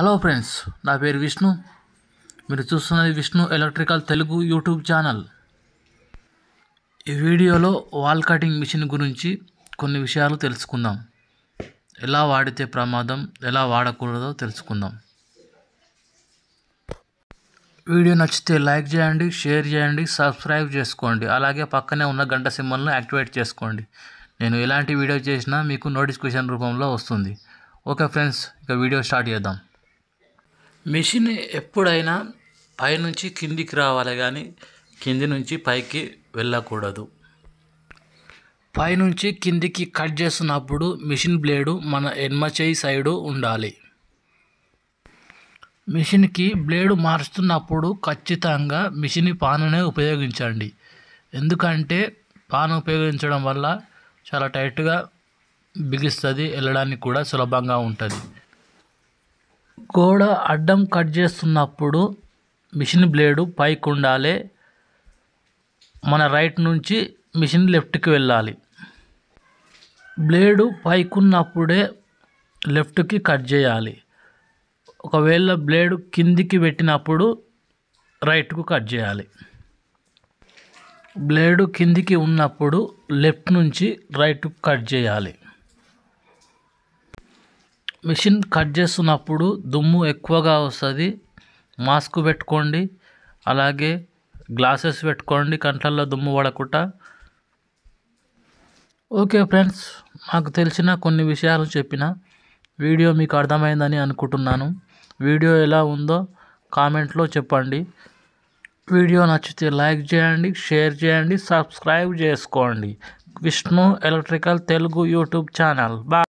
hello friends నా పేరు విష్ణు మీరు చూస్తున్నది Vishnu electrical Telugu YouTube channel ఈ వీడియోలో వాల్ కటింగ్ మిషన్ గురించి కొన్ని విషయాలు తెలుసుకుందాం ఎలా వాడితే ప్రమాదం ఎలా వాడకూడదో తెలుసుకుందాం వీడియో నచ్చితే లైక్ చేయండి షేర్ చేయండి సబ్స్క్రైబ్ చేసుకోండి అలాగే పక్కనే ఉన్న గంట సింబల్ను యాక్టివేట్ చేసుకోండి నేను ఎలాంటి వీడియో చేసినా మీకు నోటిఫికేషన్ రూపంలో వస్తుంది ఓకే ఫ్రెండ్స్ ఇక వీడియో స్టార్ట్ చేద్దాం మిషన్ ఎప్పుడైనా పైనుంచి కిందికి రావాలి కానీ కింది నుంచి పైకి వెళ్ళకూడదు పైనుంచి కిందికి కట్ చేస్తున్నప్పుడు మిషన్ బ్లేడు మన ఎన్మచేయి సైడు ఉండాలి మిషన్కి బ్లేడు మార్చుతున్నప్పుడు ఖచ్చితంగా మిషన్ పానునే ఉపయోగించండి ఎందుకంటే పాన్ ఉపయోగించడం వల్ల చాలా టైట్గా బిగిస్తుంది వెళ్ళడానికి కూడా సులభంగా ఉంటుంది గోడ అడ్డం కట్ చేస్తున్నప్పుడు మిషన్ బ్లేడు పైకి ఉండాలి మన రైట్ నుంచి మిషన్ లెఫ్ట్కి వెళ్ళాలి బ్లేడు పైకి ఉన్నప్పుడే లెఫ్ట్కి కట్ చేయాలి ఒకవేళ బ్లేడు కిందికి పెట్టినప్పుడు రైట్కు కట్ చేయాలి బ్లేడు కిందికి ఉన్నప్పుడు లెఫ్ట్ నుంచి రైట్కు కట్ చేయాలి మిషన్ కట్ చేస్తున్నప్పుడు దుమ్ము ఎక్కువగా వస్తుంది మాస్క్ పెట్టుకోండి అలాగే గ్లాసెస్ పెట్టుకోండి కంట్లల్లో దుమ్ము పడకుండా ఓకే ఫ్రెండ్స్ నాకు తెలిసిన కొన్ని విషయాలు చెప్పిన వీడియో మీకు అర్థమైందని అనుకుంటున్నాను వీడియో ఎలా ఉందో కామెంట్లో చెప్పండి వీడియో నచ్చితే లైక్ చేయండి షేర్ చేయండి సబ్స్క్రైబ్ చేసుకోండి Vishnu electrical Telugu YouTube channel బా